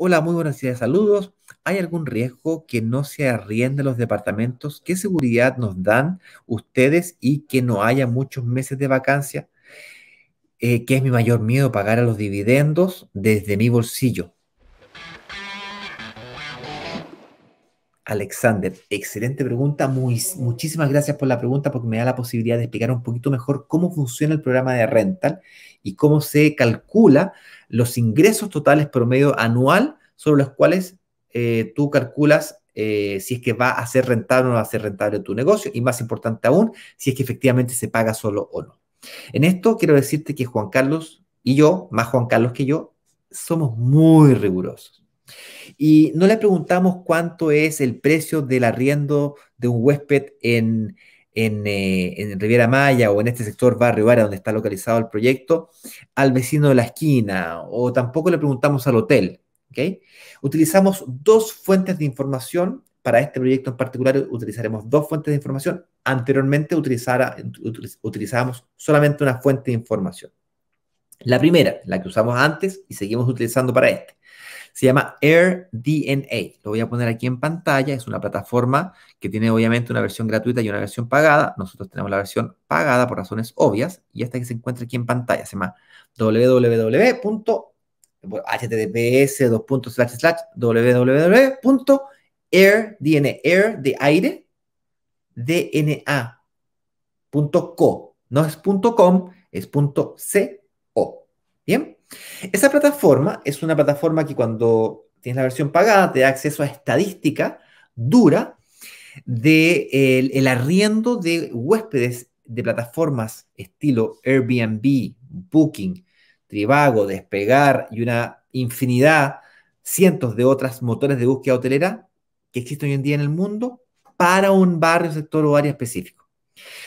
Hola, muy buenas días, saludos. ¿Hay algún riesgo que no se arrienden los departamentos? ¿Qué seguridad nos dan ustedes y que no haya muchos meses de vacancia? Eh, ¿Qué es mi mayor miedo? Pagar a los dividendos desde mi bolsillo. Alexander, excelente pregunta. muchísimas gracias por la pregunta porque me da la posibilidad de explicar un poquito mejor cómo funciona el programa de rental y cómo se calcula los ingresos totales promedio anual sobre los cuales eh, tú calculas eh, si es que va a ser rentable o no va a ser rentable tu negocio y más importante aún, si es que efectivamente se paga solo o no. En esto quiero decirte que Juan Carlos y yo, más Juan Carlos que yo, somos muy rigurosos y no le preguntamos cuánto es el precio del arriendo de un huésped eh, en, Riviera Maya o en este sector barrio área donde está localizado el proyecto al vecino de la esquina o tampoco le preguntamos al hotel. ¿okay? Utilizamos dos fuentes de información. Para este proyecto en particular utilizaremos dos fuentes de información. Anteriormente utilizara, utilizábamos solamente una fuente de información. La primera, la que usamos antes y seguimos utilizando para este. Se llama AirDNA. Lo voy a poner aquí en pantalla. Es una plataforma que tiene obviamente una versión gratuita y una versión pagada. Nosotros tenemos la versión pagada por razones obvias y esta que se encuentra aquí en pantalla se llama www.https www.airdna air No es .com, es .co. ¿Bien? Esa plataforma es una plataforma que cuando tienes la versión pagada te da acceso a estadística dura de eh, el, arriendo de huéspedes de plataformas estilo Airbnb, Booking, Trivago, Despegar y una infinidad, cientos de otras motores de búsqueda hotelera que existen hoy en día en el mundo para un barrio, sector o área específico.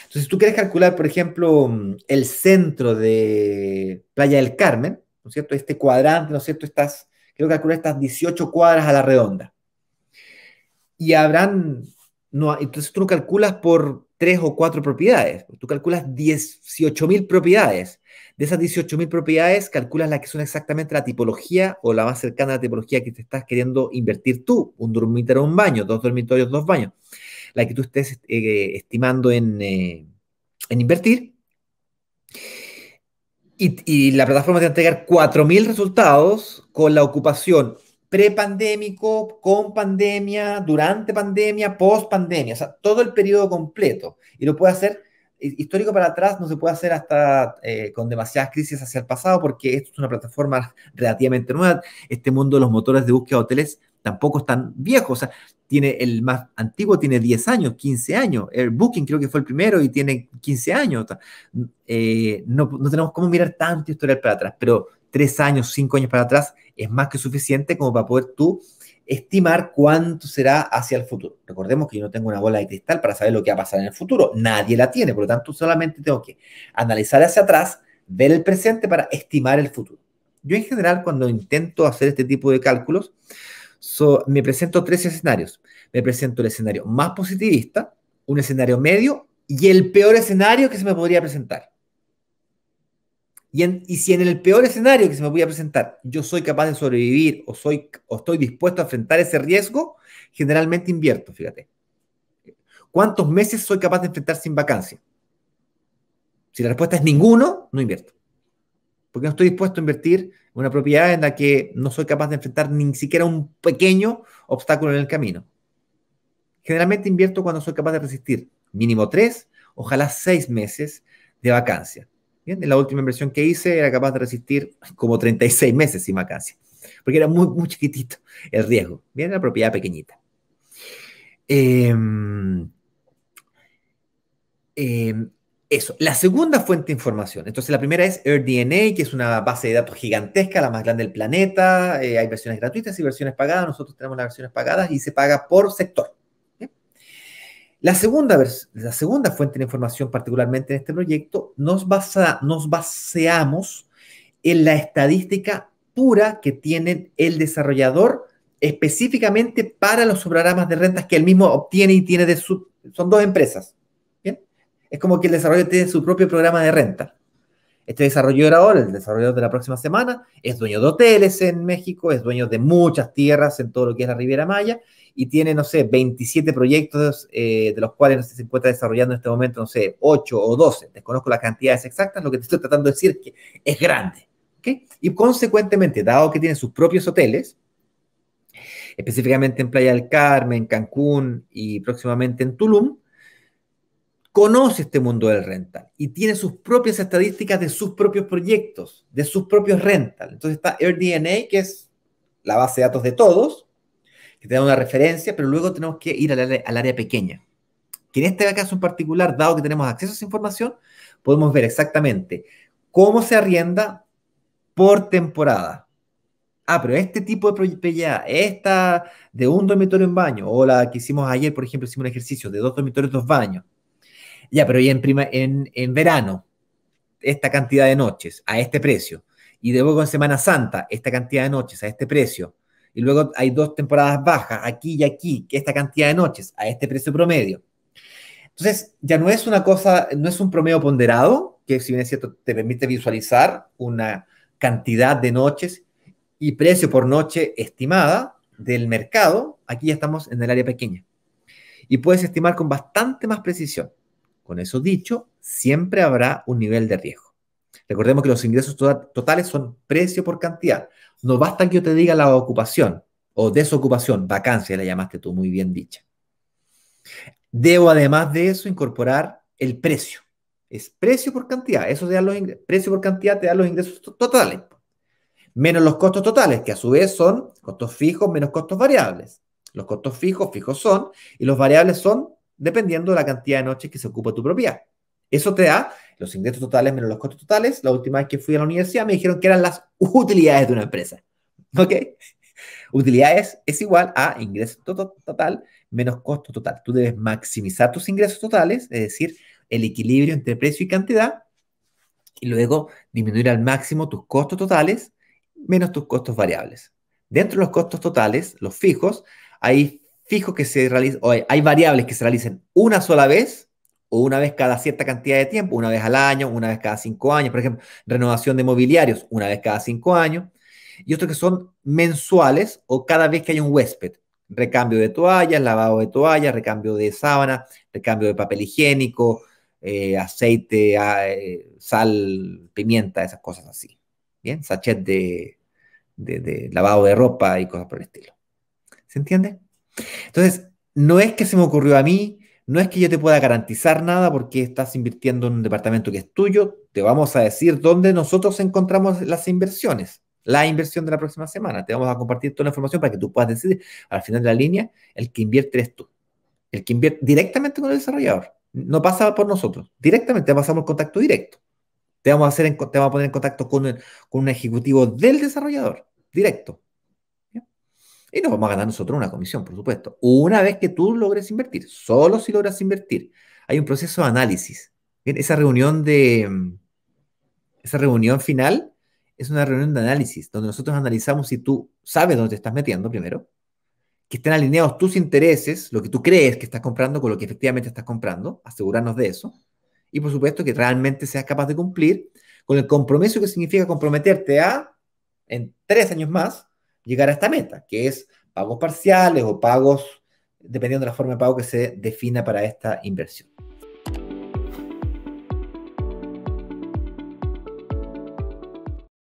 Entonces, si tú quieres calcular, por ejemplo, mm, el centro de Playa del Carmen, ¿no es cierto? Este cuadrante, ¿no es cierto? estás creo que estas 18 cuadras a la redonda. Y habrán, no, entonces tú no calculas por tres o cuatro propiedades, tú calculas 18.000 propiedades. De esas 18.000 propiedades, calculas las que son exactamente la tipología o la más cercana a la tipología que te estás queriendo invertir tú. Un dormitorio, un baño, dos dormitorios, dos baños. La que tú estés eh, estimando en, eh, en invertir. Y, la plataforma te va a entregar 4.000 resultados con la ocupación prepandémico, con pandemia, durante pandemia, post pandemia, o sea, todo el periodo completo. Y lo puede hacer eh, histórico para atrás, no se puede hacer hasta eh, con demasiadas crisis hacia el pasado, porque esto es una plataforma relativamente nueva. Este mundo de los motores de búsqueda de hoteles tampoco es tan viejo, o sea, tiene el más antiguo, tiene 10 años, 15 años. El Booking creo que fue el primero y tiene 15 años. Eh, no, no, tenemos cómo mirar tanto historial para atrás, pero 3 años, 5 años para atrás es más que suficiente como para poder tú estimar cuánto será hacia el futuro. Recordemos que yo no tengo una bola de cristal para saber lo que va a pasar en el futuro. Nadie la tiene, por lo tanto solamente tengo que analizar hacia atrás, ver el presente para estimar el futuro. Yo en general cuando intento hacer este tipo de cálculos, me presento tres escenarios. Me presento el escenario más positivista, un escenario medio y el peor escenario que se me podría presentar. Y, y, si en el peor escenario que se me voy a presentar yo soy capaz de sobrevivir o, soy, o estoy dispuesto a enfrentar ese riesgo, generalmente invierto, fíjate. ¿Cuántos meses soy capaz de enfrentar sin vacancia? Si la respuesta es ninguno, no invierto porque no estoy dispuesto a invertir en una propiedad en la que no soy capaz de enfrentar ni siquiera un pequeño obstáculo en el camino. Generalmente invierto cuando soy capaz de resistir mínimo tres, ojalá seis meses de vacancia. Bien, en la última inversión que hice era capaz de resistir como 36 meses sin vacancia, porque era muy, muy chiquitito el riesgo. Bien, la una propiedad pequeñita. Em, em, eso. La segunda fuente de información. Entonces, la primera es AirDNA, que es una base de datos gigantesca, la más grande del planeta. Eh, hay versiones gratuitas y versiones pagadas. Nosotros tenemos las versiones pagadas y se paga por sector. La segunda, la segunda fuente de información, particularmente en este proyecto, nos, basa, nos baseamos en la estadística pura que tiene el desarrollador específicamente para los programas de rentas que él mismo obtiene y tiene de su... Son dos empresas es como que el desarrollo tiene su propio programa de renta. Este desarrollador ahora, el desarrollador de la próxima semana, es dueño de hoteles en México, es dueño de muchas tierras en todo lo que es la Riviera Maya y tiene, no sé, 27 proyectos eh, de los cuales no sé, se encuentra desarrollando en este momento, no sé, 8 o 12. Desconozco las cantidades exactas, lo que te estoy tratando de decir es que es grande. ¿okay? Y consecuentemente, dado que tiene sus propios hoteles, específicamente en Playa del Carmen, Cancún y próximamente en Tulum, conoce este mundo del rental y tiene sus propias estadísticas de sus propios proyectos, de sus propios rental. Entonces está AirDNA, que es la base de datos de todos, que te da una referencia, pero luego tenemos que ir al área, pequeña. Que en este caso en particular, dado que tenemos acceso a esa información, podemos ver exactamente cómo se arrienda por temporada. Ah, pero este tipo de ya, esta de un dormitorio en baño, o la que hicimos ayer, por ejemplo, hicimos un ejercicio de dos dormitorios, dos baños, ya, pero ya en, verano, esta cantidad de noches a este precio. Y luego en Semana Santa, esta cantidad de noches a este precio. Y luego hay dos temporadas bajas, aquí y aquí, que esta cantidad de noches a este precio promedio. Entonces, ya no es una cosa, no es un promedio ponderado, que si bien es cierto, te permite visualizar una cantidad de noches y precio por noche estimada del mercado. Aquí ya estamos en el área pequeña. Y puedes estimar con bastante más precisión. Con eso dicho, siempre habrá un nivel de riesgo. Recordemos que los ingresos tota-, totales son precio por cantidad. No basta que yo te diga la ocupación o desocupación, vacancia, la llamaste tú muy bien dicha. Debo además de eso incorporar el precio. Es precio por cantidad. Eso te da los precio por cantidad te da los ingresos totales. Menos los costos totales, que a su vez son costos fijos menos costos variables. Los costos fijos, fijos son, y los variables son dependiendo de la cantidad de noches que se ocupa tu propiedad. Eso te da los ingresos totales menos los costos totales. La última vez que fui a la universidad me dijeron que eran las utilidades de una empresa. ¿Ok? Utilidades es igual a ingreso total menos costo total. Tú debes maximizar tus ingresos totales, es decir, el equilibrio entre precio y cantidad, y luego disminuir al máximo tus costos totales menos tus costos variables. Dentro de los costos totales, los fijos, hay Fijo que se realizan, hay, variables que se realicen una sola vez o una vez cada cierta cantidad de tiempo, una vez al año, una vez cada cinco años, por ejemplo, renovación de mobiliarios, una vez cada cinco años, y otros que son mensuales o cada vez que hay un huésped, recambio de toallas, lavado de toallas, recambio de sábana, recambio de papel higiénico, eh, aceite, ah, eh, sal, pimienta, esas cosas así. Bien, sachet de, de lavado de ropa y cosas por el estilo. ¿Se entiende? Entonces, no es que se me ocurrió a mí, no es que yo te pueda garantizar nada porque estás invirtiendo en un departamento que es tuyo, te vamos a decir dónde nosotros encontramos las inversiones, la inversión de la próxima semana, te vamos a compartir toda la información para que tú puedas decidir al final de la línea, el que invierte es tú, el que invierte directamente con el desarrollador, no pasa por nosotros, directamente te pasamos contacto directo, te vamos a, hacer a poner en contacto con un ejecutivo del desarrollador, directo. Y nos vamos a ganar nosotros una comisión, por supuesto. Una vez que tú logres invertir, solo si logras invertir, hay un proceso de análisis. esa reunión de mm, esa reunión final es una reunión de análisis donde nosotros analizamos si tú sabes dónde te estás metiendo primero, que estén alineados tus intereses, lo que tú crees que estás comprando con lo que efectivamente estás comprando, asegurarnos de eso y por supuesto que realmente seas capaz de cumplir con el compromiso que significa comprometerte a, en tres años más, llegar a esta meta, que es pagos parciales o pagos, dependiendo de la forma de pago que se defina para esta inversión.